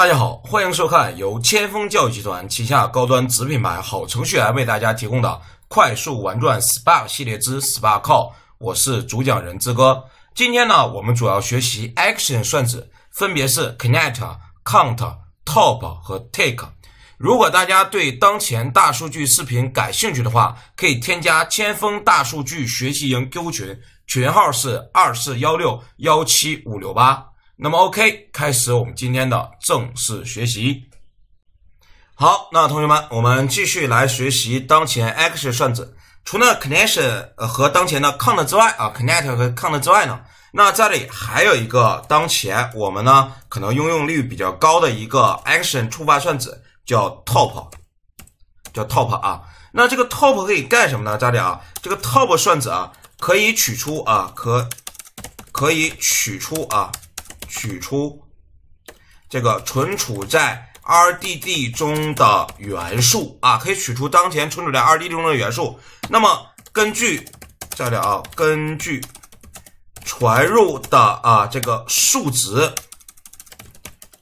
大家好，欢迎收看由千锋教育集团旗下高端子品牌好程序员为大家提供的快速玩转 Spark 系列之 Spark c a l l 我是主讲人之哥。今天呢，我们主要学习 Action 算子，分别是 connect、count、top 和 take。如果大家对当前大数据视频感兴趣的话，可以添加千锋大数据学习营 QQ 群，群号是二四幺六幺七五六八。那么 OK，开始我们今天的正式学习。好，那同学们，我们继续来学习当前 action 算子。除了 connection 和当前的 count 之外啊，connect 和 count 之外呢，那这里还有一个当前我们呢可能应用率比较高的一个 action 触发算子，叫 top，叫 top 啊。那这个 top 可以干什么呢？这里啊，这个 top 算子啊，可以取出啊，可可以取出啊。取出这个存储在 R D D 中的元素啊，可以取出当前存储在 R D D 中的元素。那么根据这里啊，根据传入的啊这个数值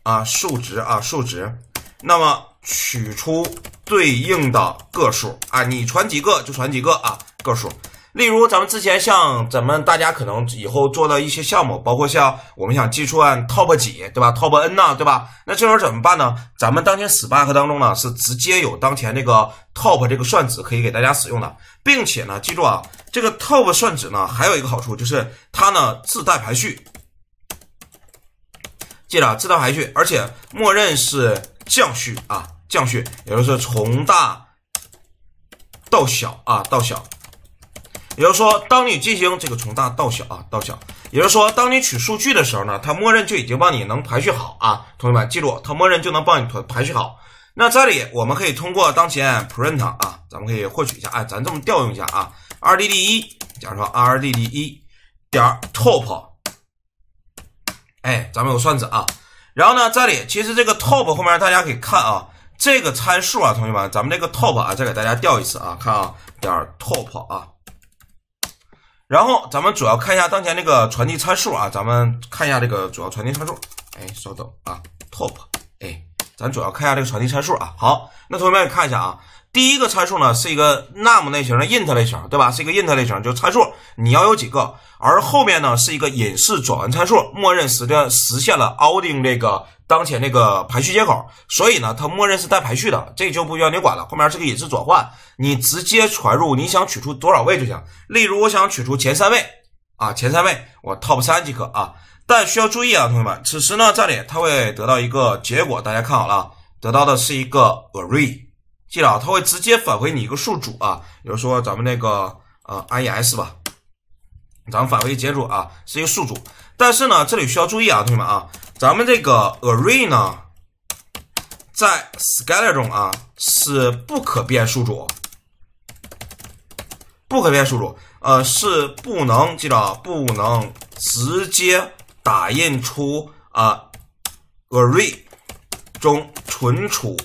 啊数值啊数值，那么取出对应的个数啊，你传几个就传几个啊个数。例如，咱们之前像咱们大家可能以后做的一些项目，包括像我们想计算 top 几，对吧？top n 呢，对吧？那这时候怎么办呢？咱们当前 Spark 当中呢是直接有当前这个 top 这个算子可以给大家使用的，并且呢，记住啊，这个 top 算子呢还有一个好处就是它呢自带排序，记着自带排序，而且默认是降序啊，降序，也就是从大到小啊，到小。也就是说，当你进行这个从大到小啊，到小，也就是说，当你取数据的时候呢，它默认就已经帮你能排序好啊。同学们记住，它默认就能帮你排排序好。那这里我们可以通过当前 print 啊，咱们可以获取一下，哎，咱这么调用一下啊，RDD 一，假如说 RDD 一点 top，哎，咱们有算子啊。然后呢，这里其实这个 top 后面大家可以看啊，这个参数啊，同学们，咱们这个 top 啊，再给大家调一次啊，看啊，点 top 啊。然后咱们主要看一下当前这个传递参数啊，咱们看一下这个主要传递参数。哎，稍等啊，top。哎，咱主要看一下这个传递参数啊。好，那同学们看一下啊，第一个参数呢是一个 num 类型的 int 类型，对吧？是一个 int 类型，就参数你要有几个，而后面呢是一个隐式转换参数，默认实的实现了 a u t i n g 这个。当前那个排序接口，所以呢，它默认是带排序的，这就不需要你管了。后面是个隐是转换，你直接传入你想取出多少位就行。例如，我想取出前三位，啊，前三位，我 top 三即可啊。但需要注意啊，同学们，此时呢这里它会得到一个结果，大家看好了，得到的是一个 array，记得啊，它会直接返回你一个数组啊。比如说咱们那个呃，i s 吧，咱们返回结果啊，是一个数组。但是呢，这里需要注意啊，同学们啊。咱们这个 array 呢，在 Scala 中啊是不可变数组，不可变数组，呃是不能记着，不能直接打印出啊 array 中存储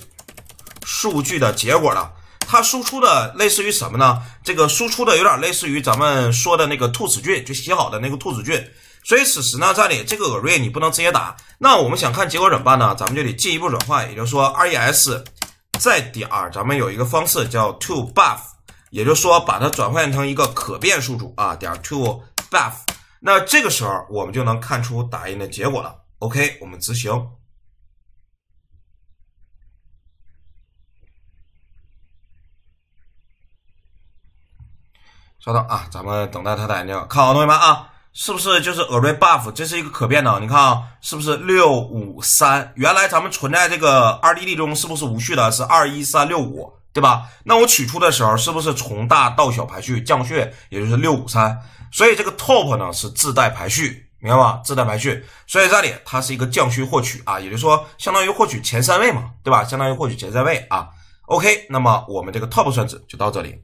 数据的结果的。它输出的类似于什么呢？这个输出的有点类似于咱们说的那个兔子菌，就洗好的那个兔子菌。所以此时呢，这里这个 array 你不能直接打。那我们想看结果怎么办呢？咱们就得进一步转换，也就是说，res 在点儿，咱们有一个方式叫 to buff，也就是说把它转换成一个可变数组啊。点儿 to buff，那这个时候我们就能看出打印的结果了。OK，我们执行。稍等啊，咱们等待它打印，看好同学们啊。是不是就是 array buff？这是一个可变的，你看啊，是不是六五三？原来咱们存在这个二 D D 中，是不是无序的？是二一三六五，对吧？那我取出的时候，是不是从大到小排序降序？也就是六五三。所以这个 top 呢是自带排序，明白吗？自带排序。所以这里它是一个降序获取啊，也就是说相当于获取前三位嘛，对吧？相当于获取前三位啊。OK，那么我们这个 top 算数就到这里。